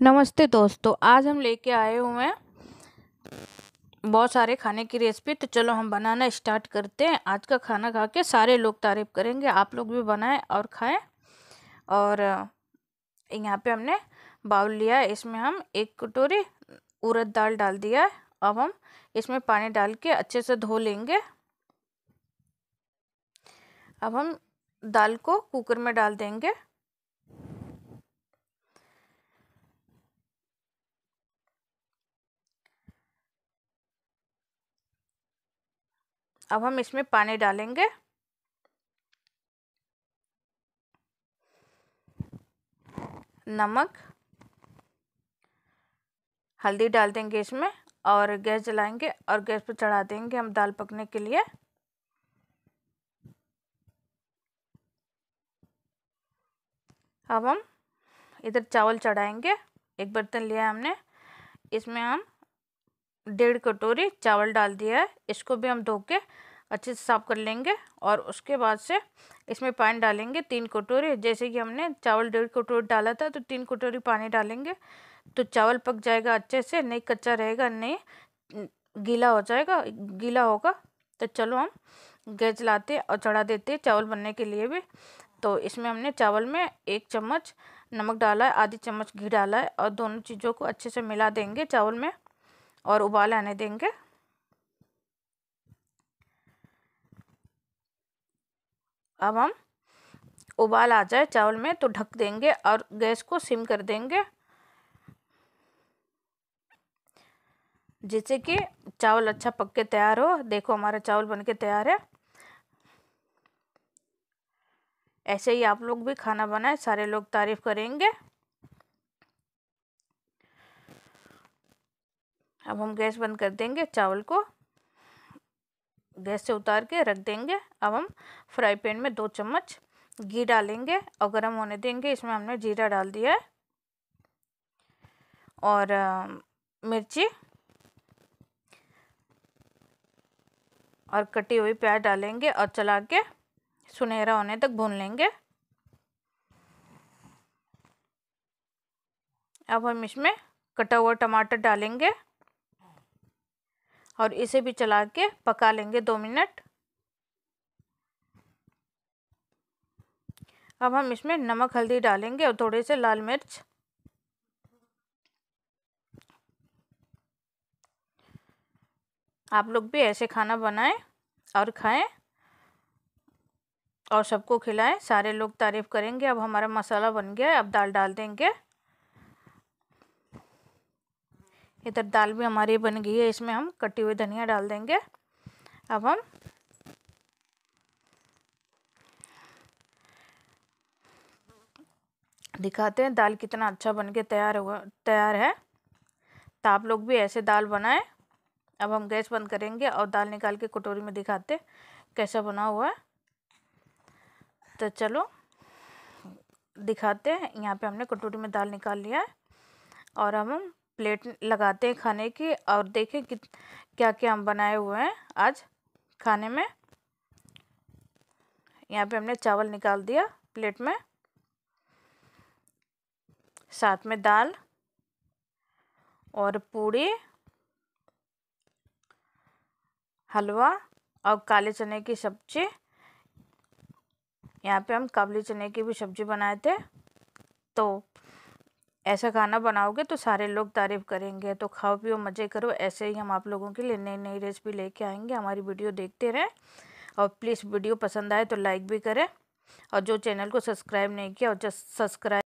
नमस्ते दोस्तों आज हम लेके आए हुए हैं बहुत सारे खाने की रेसिपी तो चलो हम बनाना स्टार्ट करते हैं आज का खाना खा के सारे लोग तारीफ़ करेंगे आप लोग भी बनाएं और खाएं और यहाँ पे हमने बाउल लिया है इसमें हम एक कटोरी उड़द दाल डाल दिया है अब हम इसमें पानी डाल के अच्छे से धो लेंगे अब हम दाल को कुकर में डाल देंगे अब हम इसमें पानी डालेंगे नमक हल्दी डाल देंगे इसमें और गैस जलाएंगे और गैस पर चढ़ा देंगे हम दाल पकने के लिए अब हम इधर चावल चढ़ाएंगे एक बर्तन लिया हमने इसमें हम डेढ़ कटोरी चावल डाल दिया है इसको भी हम धो के अच्छे से साफ़ कर लेंगे और उसके बाद से इसमें पानी डालेंगे तीन कटोरी जैसे कि हमने चावल डेढ़ कटोरी डाला था तो तीन कटोरी पानी डालेंगे तो चावल पक जाएगा अच्छे से नहीं कच्चा रहेगा नहीं गीला हो जाएगा गीला होगा तो चलो हम गैस लाते और चढ़ा देते चावल बनने के लिए भी तो इसमें हमने चावल में एक चम्मच नमक डाला है आधी चम्मच घी डाला है और दोनों चीज़ों को अच्छे से मिला देंगे चावल में और उबाल आने देंगे अब हम उबाल आ जाए चावल में तो ढक देंगे और गैस को सिम कर देंगे जिससे कि चावल अच्छा पक के तैयार हो देखो हमारा चावल बन के तैयार है ऐसे ही आप लोग भी खाना बनाए सारे लोग तारीफ़ करेंगे अब हम गैस बंद कर देंगे चावल को गैस से उतार के रख देंगे अब हम फ्राई पैन में दो चम्मच घी डालेंगे और गर्म होने देंगे इसमें हमने जीरा डाल दिया है और आ, मिर्ची और कटी हुई प्याज डालेंगे और चला के सुनहरा होने तक भून लेंगे अब हम इसमें कटा हुआ टमाटर डालेंगे और इसे भी चला के पका लेंगे दो मिनट अब हम इसमें नमक हल्दी डालेंगे और थोड़े से लाल मिर्च आप लोग भी ऐसे खाना बनाएं और खाएं और सबको खिलाएं सारे लोग तारीफ़ करेंगे अब हमारा मसाला बन गया है अब दाल डाल देंगे इधर दाल भी हमारी बन गई है इसमें हम कटी हुई धनिया डाल देंगे अब हम दिखाते हैं दाल कितना अच्छा बन के तैयार हुआ तैयार है तो आप लोग भी ऐसे दाल बनाएं अब हम गैस बंद करेंगे और दाल निकाल के कटोरी में दिखाते कैसा बना हुआ है तो चलो दिखाते हैं यहाँ पे हमने कटोरी में दाल निकाल लिया है और हम प्लेट लगाते हैं खाने की और देखें कि क्या क्या हम बनाए हुए हैं आज खाने में यहाँ पे हमने चावल निकाल दिया प्लेट में साथ में दाल और पूड़ी हलवा और काले चने की सब्जी यहाँ पे हम काबली चने की भी सब्जी बनाए थे तो ऐसा खाना बनाओगे तो सारे लोग तारीफ़ करेंगे तो खाओ पियो मज़े करो ऐसे ही हम आप लोगों के लिए नई नई रेसिपी लेके आएंगे हमारी वीडियो देखते रहें और प्लीज़ वीडियो पसंद आए तो लाइक भी करें और जो चैनल को सब्सक्राइब नहीं किया और जस्ट सब्सक्राइब